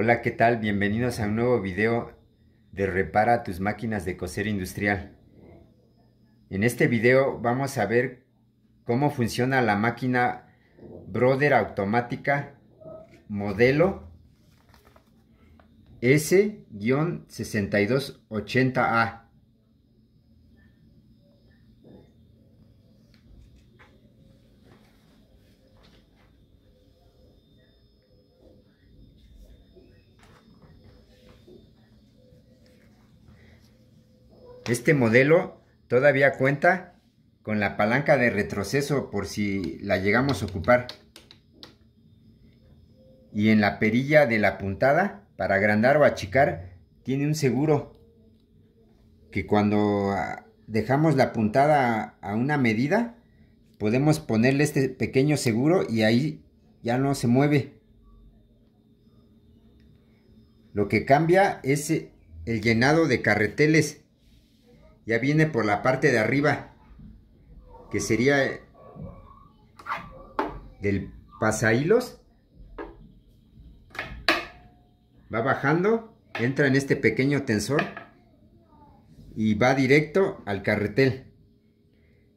Hola, ¿qué tal? Bienvenidos a un nuevo video de Repara tus máquinas de coser industrial. En este video vamos a ver cómo funciona la máquina Brother automática modelo S-6280A. Este modelo todavía cuenta con la palanca de retroceso por si la llegamos a ocupar. Y en la perilla de la puntada, para agrandar o achicar, tiene un seguro que cuando ah, dejamos la puntada a una medida, podemos ponerle este pequeño seguro y ahí ya no se mueve. Lo que cambia es eh, el llenado de carreteles ya viene por la parte de arriba, que sería del pasahilos. Va bajando, entra en este pequeño tensor y va directo al carretel.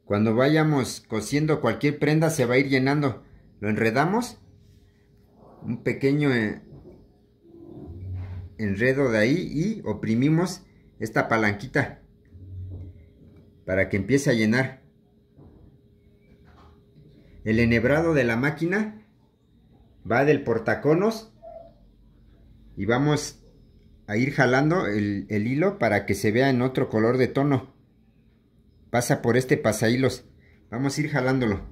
Cuando vayamos cosiendo cualquier prenda se va a ir llenando. Lo enredamos. Un pequeño eh, enredo de ahí y oprimimos esta palanquita para que empiece a llenar. El enhebrado de la máquina va del portaconos y vamos a ir jalando el, hilo para que se vea en otro color de tono. Pasa por este pasahilos. Vamos a ir jalándolo.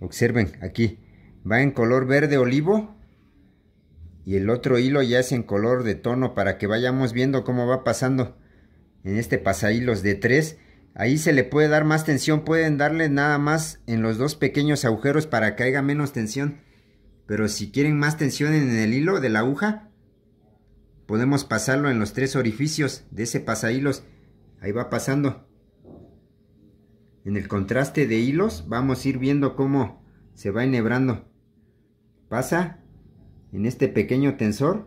Observen, aquí va en color verde olivo y el otro hilo ya es en color de tono para que vayamos viendo cómo va pasando en este pasahilos de 3 ahí se le puede dar más tensión pueden darle nada más en los dos pequeños agujeros para que haya menos tensión pero si quieren más tensión en el hilo de la aguja podemos pasarlo en los tres orificios de ese pasahilos ahí va pasando en el contraste de hilos vamos a ir viendo cómo se va enhebrando pasa en este pequeño tensor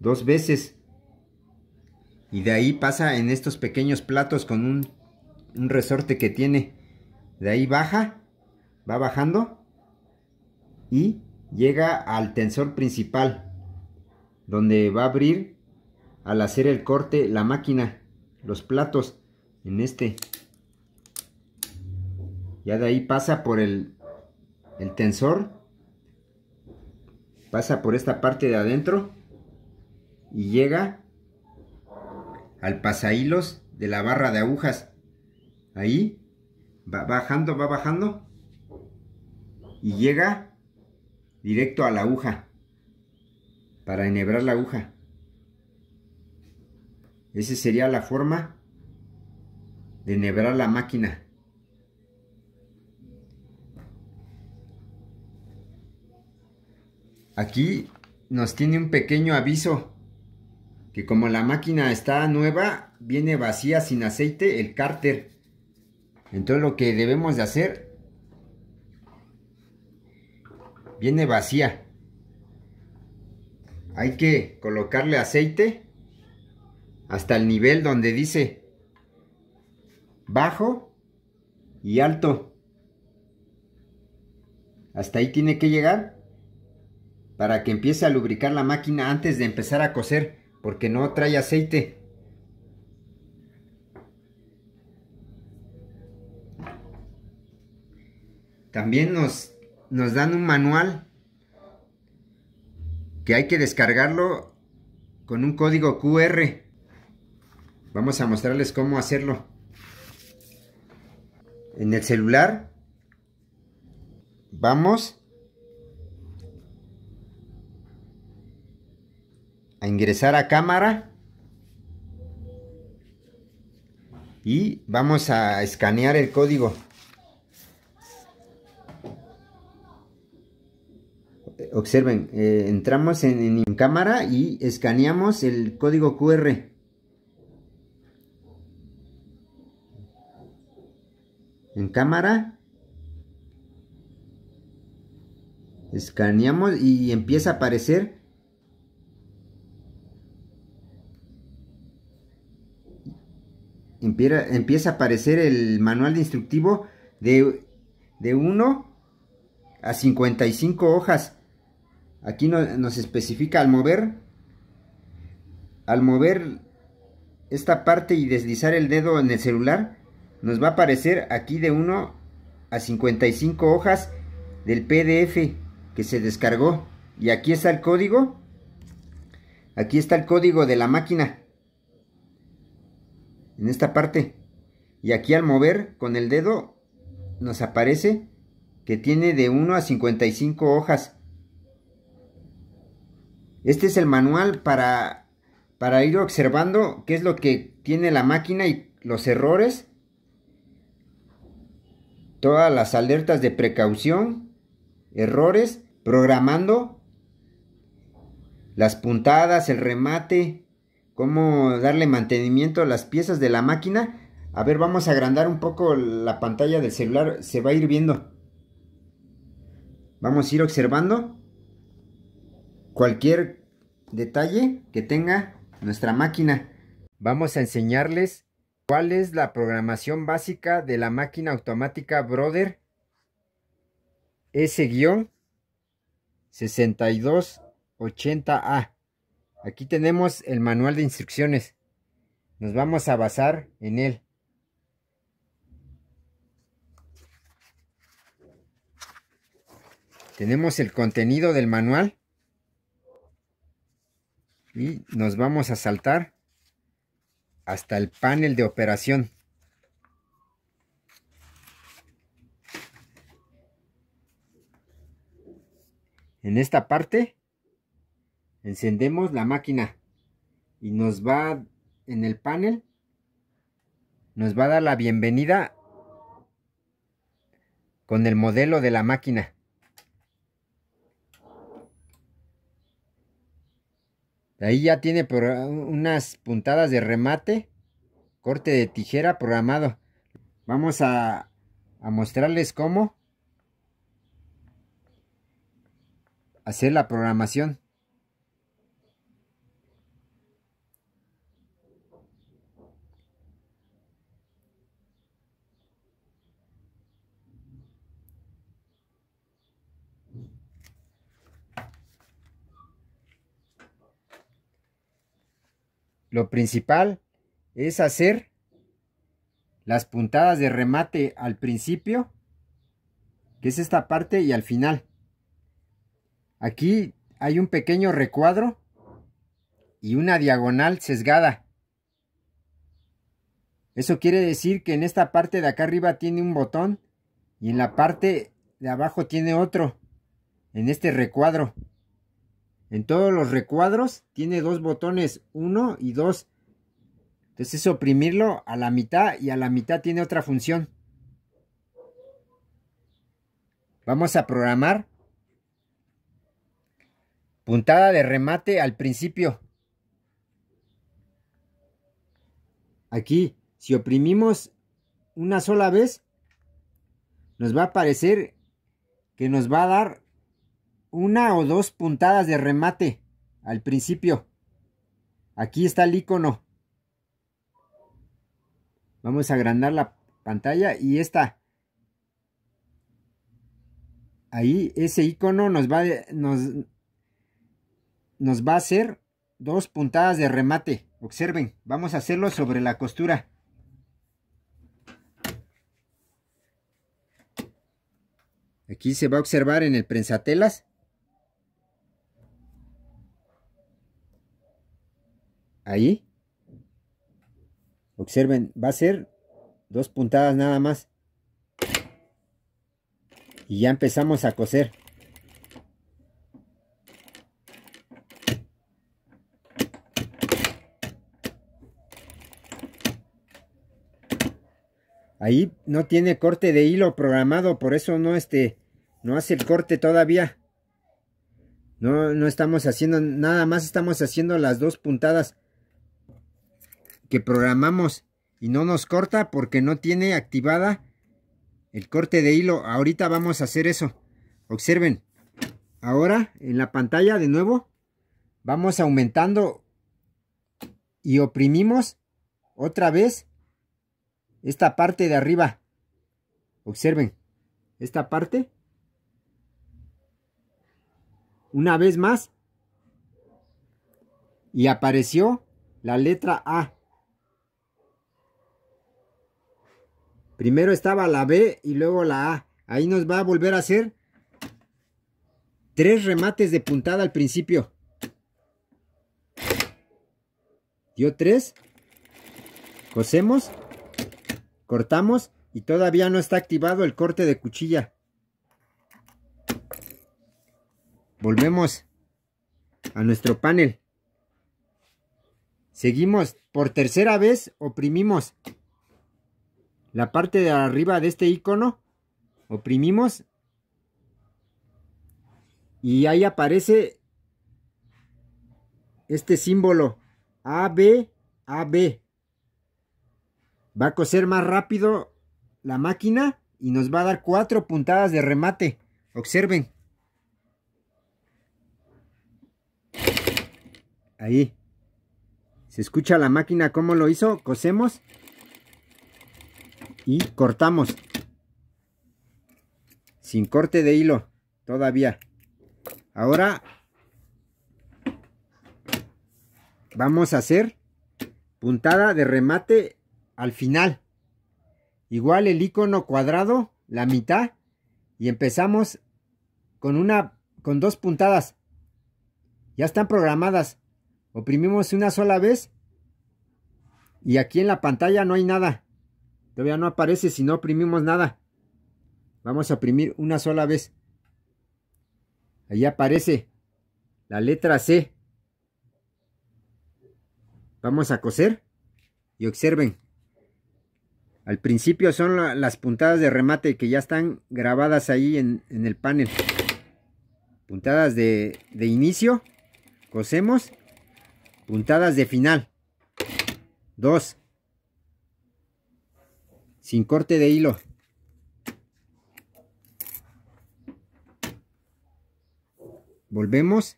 dos veces y de ahí pasa en estos pequeños platos con un, resorte que tiene de ahí baja va bajando y llega al tensor principal donde va a abrir al hacer el corte la máquina los platos en este ya de ahí pasa por el, el tensor pasa por esta parte de adentro y llega al pasahilos de la barra de agujas. Ahí va bajando, va bajando y llega directo a la aguja para enhebrar la aguja. Esa sería la forma de enhebrar la máquina. aquí nos tiene un pequeño aviso que como la máquina está nueva, viene vacía sin aceite el cárter. Entonces lo que debemos de hacer, viene vacía. Hay que colocarle aceite hasta el nivel donde dice bajo y alto. Hasta ahí tiene que llegar para que empiece a lubricar la máquina antes de empezar a coser porque no trae aceite. También nos, nos dan un manual que hay que descargarlo con un código QR. Vamos a mostrarles cómo hacerlo. En el celular vamos a ingresar a cámara y vamos a escanear el código. Observen, eh, entramos en, en cámara y escaneamos el código QR. En cámara escaneamos y empieza a aparecer empieza, a aparecer el manual de instructivo de, de 1 a 55 hojas. Aquí nos especifica al mover, al mover esta parte y deslizar el dedo en el celular, nos va a aparecer aquí de 1 a 55 hojas del PDF que se descargó. Y aquí está el código. Aquí está el código de la máquina en esta parte. Y aquí al mover con el dedo nos aparece que tiene de 1 a 55 hojas. Este es el manual para, para ir observando qué es lo que tiene la máquina y los errores. Todas las alertas de precaución, errores, programando, las puntadas, el remate, cómo darle mantenimiento a las piezas de la máquina. A ver, vamos a agrandar un poco la pantalla del celular, se va a ir viendo. Vamos a ir observando cualquier detalle que tenga nuestra máquina. Vamos a enseñarles cuál es la programación básica de la máquina automática Brother S-6280A. Aquí tenemos el manual de instrucciones. Nos vamos a basar en él. Tenemos el contenido del manual. Y nos vamos a saltar hasta el panel de operación. En esta parte encendemos la máquina y nos va en el panel nos va a dar la bienvenida con el modelo de la máquina ahí ya tiene unas puntadas de remate corte de tijera programado vamos a, a mostrarles cómo hacer la programación Lo principal es hacer las puntadas de remate al principio, que es esta parte, y al final. Aquí hay un pequeño recuadro y una diagonal sesgada. Eso quiere decir que en esta parte de acá arriba tiene un botón y en la parte de abajo tiene otro, en este recuadro. En todos los recuadros tiene dos botones, uno y dos. Entonces es oprimirlo a la mitad y a la mitad tiene otra función. Vamos a programar puntada de remate al principio. Aquí, si oprimimos una sola vez, nos va a aparecer que nos va a dar una o dos puntadas de remate al principio. Aquí está el icono. Vamos a agrandar la pantalla y esta. Ahí ese icono nos va, nos, nos va a hacer dos puntadas de remate. Observen, vamos a hacerlo sobre la costura. Aquí se va a observar en el prensatelas ahí. Observen, va a ser dos puntadas nada más. Y ya empezamos a coser. Ahí no tiene corte de hilo programado, por eso no este no hace el corte todavía. No, no estamos haciendo nada más, estamos haciendo las dos puntadas que programamos y no nos corta porque no tiene activada el corte de hilo. Ahorita vamos a hacer eso. Observen. Ahora en la pantalla de nuevo vamos aumentando y oprimimos otra vez esta parte de arriba. Observen. Esta parte. Una vez más. Y apareció la letra A. Primero estaba la B y luego la A. Ahí nos va a volver a hacer tres remates de puntada al principio. Dio tres. Cosemos. Cortamos. Y todavía no está activado el corte de cuchilla. Volvemos a nuestro panel. Seguimos. Por tercera vez oprimimos la parte de arriba de este icono, oprimimos y ahí aparece este símbolo AB, AB. Va a coser más rápido la máquina y nos va a dar cuatro puntadas de remate. Observen. Ahí. Se escucha la máquina cómo lo hizo. Cosemos y cortamos sin corte de hilo todavía ahora vamos a hacer puntada de remate al final igual el icono cuadrado la mitad y empezamos con una con dos puntadas ya están programadas oprimimos una sola vez y aquí en la pantalla no hay nada Todavía no aparece si no oprimimos nada. Vamos a oprimir una sola vez. Ahí aparece la letra C. Vamos a coser y observen. Al principio son las puntadas de remate que ya están grabadas ahí en, el panel. Puntadas de, de inicio, cosemos, puntadas de final. Dos sin corte de hilo. Volvemos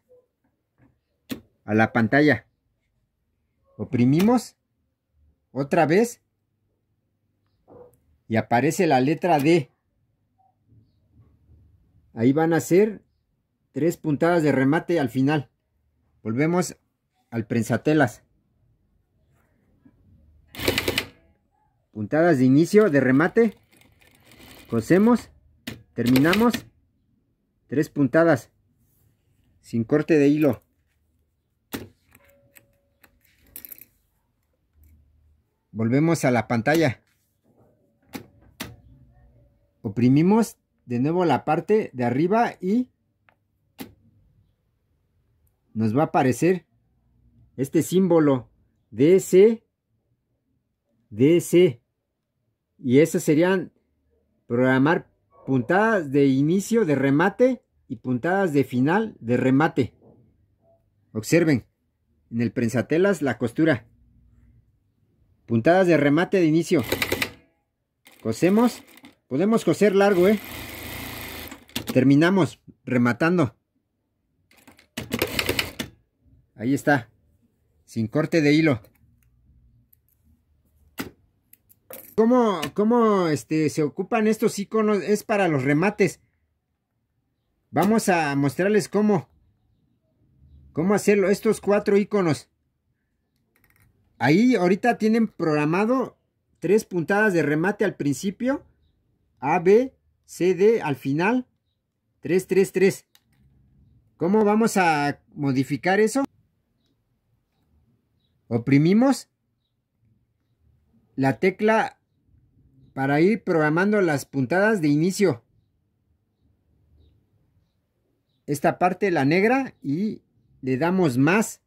a la pantalla. Oprimimos otra vez y aparece la letra D. Ahí van a ser tres puntadas de remate al final. Volvemos al prensatelas. puntadas de inicio, de remate, cosemos, terminamos, tres puntadas, sin corte de hilo. Volvemos a la pantalla. Oprimimos de nuevo la parte de arriba y nos va a aparecer este símbolo DC DC y esas serían programar puntadas de inicio de remate y puntadas de final de remate. Observen, en el prensatelas la costura. Puntadas de remate de inicio. Cosemos. Podemos coser largo, ¿eh? Terminamos rematando. Ahí está. Sin corte de hilo. ¿Cómo, este, se ocupan estos iconos? Es para los remates. Vamos a mostrarles cómo. Cómo hacerlo. Estos cuatro iconos. Ahí ahorita tienen programado tres puntadas de remate al principio. A, B, C, D al final. 3, 3, 3. ¿Cómo vamos a modificar eso? Oprimimos la tecla para ir programando las puntadas de inicio. Esta parte la negra y le damos más.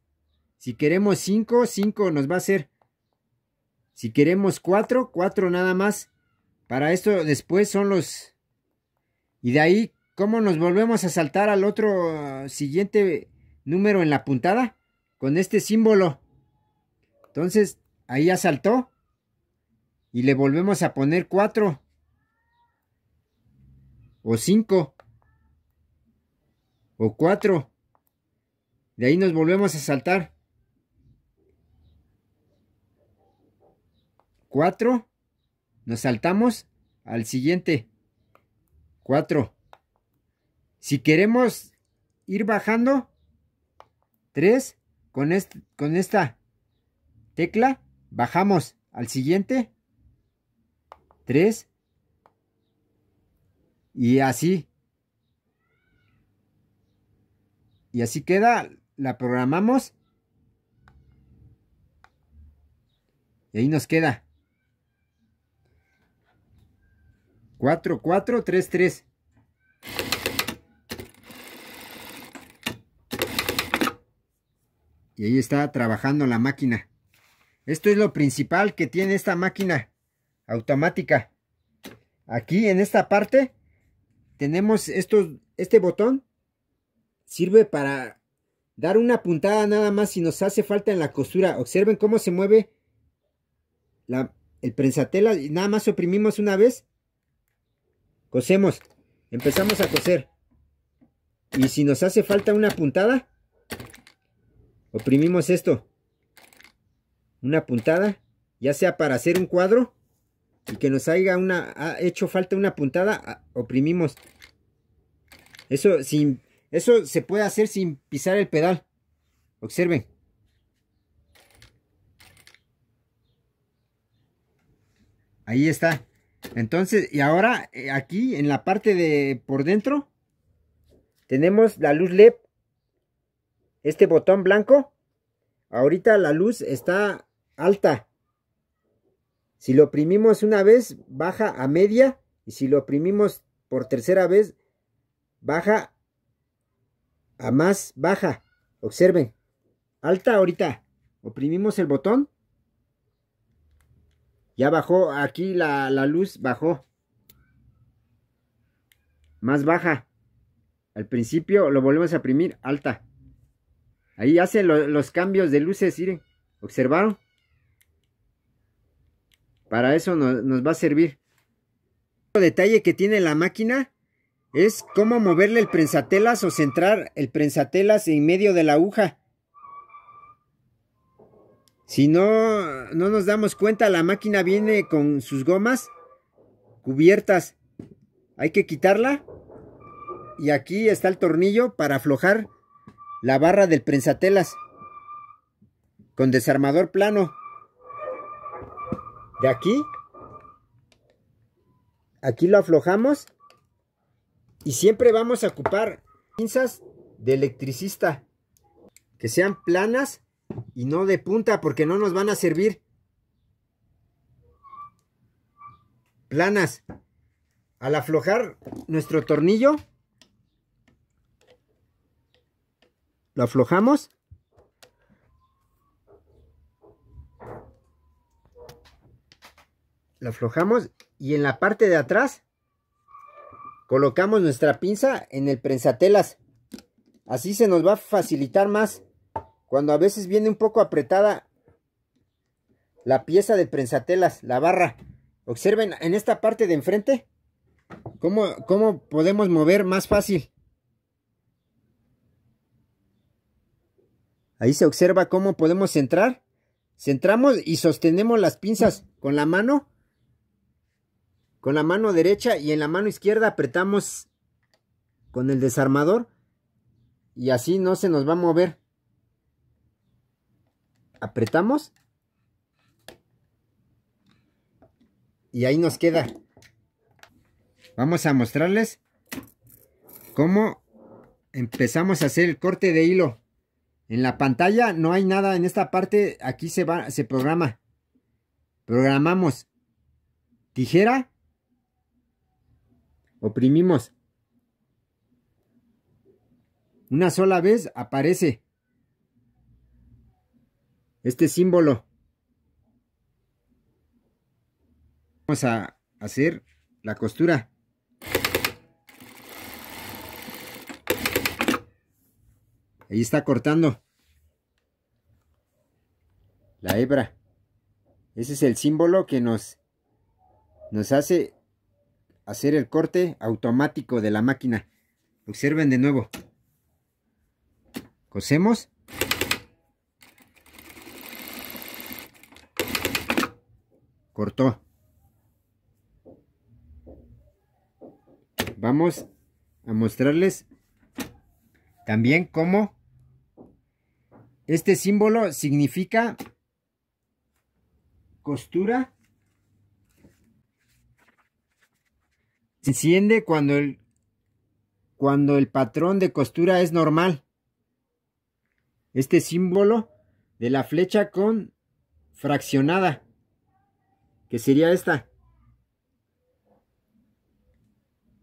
Si queremos 5, 5 nos va a ser. Si queremos 4, 4 nada más. Para esto después son los... Y de ahí, ¿cómo nos volvemos a saltar al otro uh, siguiente número en la puntada? Con este símbolo. Entonces, ahí ya saltó y le volvemos a poner 4 o 5 o 4. De ahí nos volvemos a saltar. 4. Nos saltamos al siguiente. 4. Si queremos ir bajando, 3, con, con esta tecla bajamos al siguiente 3 y así. Y así queda, la programamos. Y ahí nos queda. 4, 4, 3, 3. Y ahí está trabajando la máquina. Esto es lo principal que tiene esta máquina automática. Aquí en esta parte tenemos este botón. Sirve para dar una puntada nada más si nos hace falta en la costura. Observen cómo se mueve el prensatela. nada más oprimimos una vez. Cosemos. Empezamos a coser. Y si nos hace falta una puntada, oprimimos esto. Una puntada, ya sea para hacer un cuadro y que nos haya una, ha hecho falta una puntada, ah, oprimimos. Eso, sin, eso se puede hacer sin pisar el pedal. Observen. Ahí está. Entonces, y ahora eh, aquí en la parte de por dentro tenemos la luz LED. Este botón blanco. Ahorita la luz está alta. Si lo oprimimos una vez, baja a media. Y si lo oprimimos por tercera vez, baja a más baja. Observen. Alta ahorita. Oprimimos el botón. Ya bajó. Aquí la, luz bajó. Más baja. Al principio lo volvemos a oprimir. Alta. Ahí hace los cambios de luces. Miren. ¿Observaron? Para eso nos va a servir. Otro detalle que tiene la máquina es cómo moverle el prensatelas o centrar el prensatelas en medio de la aguja. Si no, no nos damos cuenta, la máquina viene con sus gomas cubiertas. Hay que quitarla. Y aquí está el tornillo para aflojar la barra del prensatelas con desarmador plano. De aquí, aquí lo aflojamos y siempre vamos a ocupar pinzas de electricista que sean planas y no de punta porque no nos van a servir. Planas. Al aflojar nuestro tornillo, lo aflojamos la aflojamos y en la parte de atrás colocamos nuestra pinza en el prensatelas. Así se nos va a facilitar más cuando a veces viene un poco apretada la pieza de prensatelas, la barra. Observen en esta parte de enfrente cómo, cómo podemos mover más fácil. Ahí se observa cómo podemos centrar. Centramos y sostenemos las pinzas con la mano con la mano derecha y en la mano izquierda apretamos con el desarmador y así no se nos va a mover. Apretamos y ahí nos queda. Vamos a mostrarles cómo empezamos a hacer el corte de hilo. En la pantalla no hay nada, en esta parte aquí se va, se programa. Programamos tijera Oprimimos. Una sola vez aparece este símbolo. Vamos a hacer la costura. Ahí está cortando la hebra. Ese es el símbolo que nos, nos hace hacer el corte automático de la máquina. Observen de nuevo. Cosemos. Cortó. Vamos a mostrarles también cómo este símbolo significa costura Se enciende cuando el, cuando el patrón de costura es normal. Este símbolo de la flecha con fraccionada, que sería esta.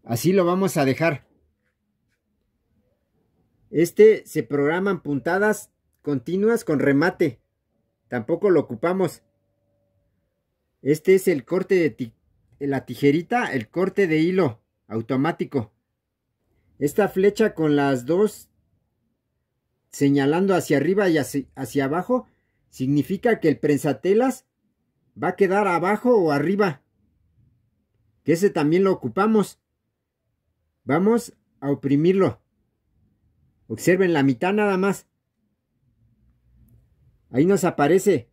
Así lo vamos a dejar. Este se programan puntadas continuas con remate. Tampoco lo ocupamos. Este es el corte de, la tijerita, el corte de hilo automático. Esta flecha con las dos señalando hacia arriba y hacia, abajo significa que el prensatelas va a quedar abajo o arriba. Que ese también lo ocupamos. Vamos a oprimirlo. Observen la mitad nada más. Ahí nos aparece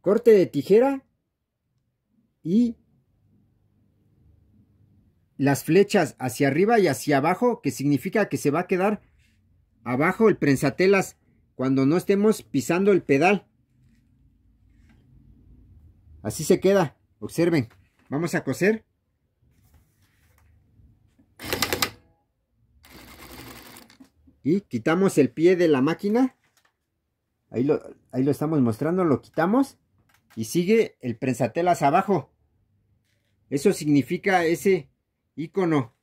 corte de tijera y las flechas hacia arriba y hacia abajo, que significa que se va a quedar abajo el prensatelas cuando no estemos pisando el pedal. Así se queda, observen. Vamos a coser. Y quitamos el pie de la máquina. Ahí lo, ahí lo estamos mostrando, lo quitamos. Y sigue el prensatelas abajo. Eso significa ese icono.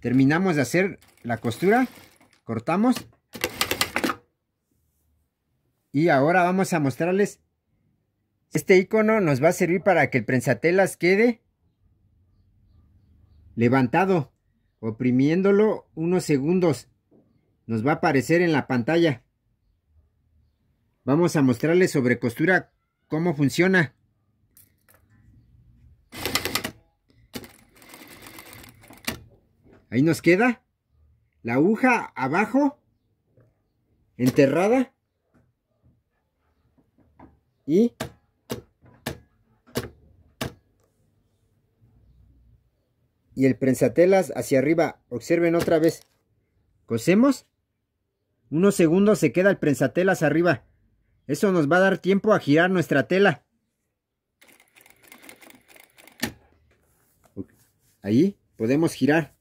Terminamos de hacer la costura, cortamos. Y ahora vamos a mostrarles. Este icono nos va a servir para que el prensatelas quede levantado, oprimiéndolo unos segundos. Nos va a aparecer en la pantalla. Vamos a mostrarles sobre costura cómo funciona. Ahí nos queda la aguja abajo, enterrada. Y y el prensatelas hacia arriba. Observen otra vez. Cosemos. Unos segundos se queda el prensatelas arriba. Eso nos va a dar tiempo a girar nuestra tela. Ahí podemos girar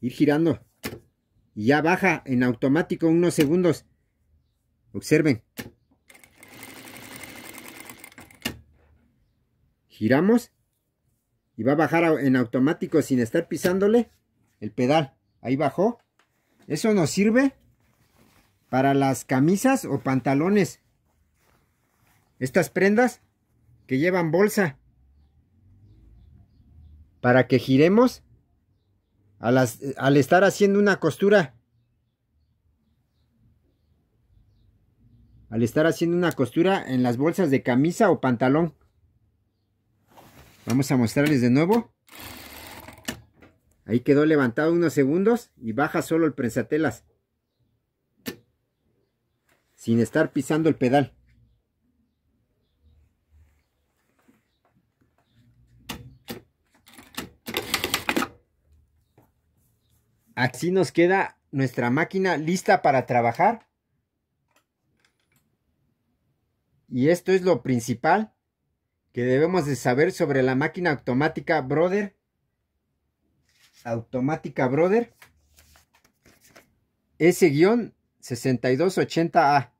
ir girando. Y ya baja en automático unos segundos. Observen. Giramos. Y va a bajar en automático sin estar pisándole el pedal. Ahí bajó. Eso nos sirve para las camisas o pantalones. Estas prendas que llevan bolsa. Para que giremos al, estar haciendo una costura. Al estar haciendo una costura en las bolsas de camisa o pantalón. Vamos a mostrarles de nuevo. Ahí quedó levantado unos segundos y baja solo el prensatelas. Sin estar pisando el pedal. Así nos queda nuestra máquina lista para trabajar. Y esto es lo principal que debemos de saber sobre la máquina automática Brother. Automática Brother. S-6280A.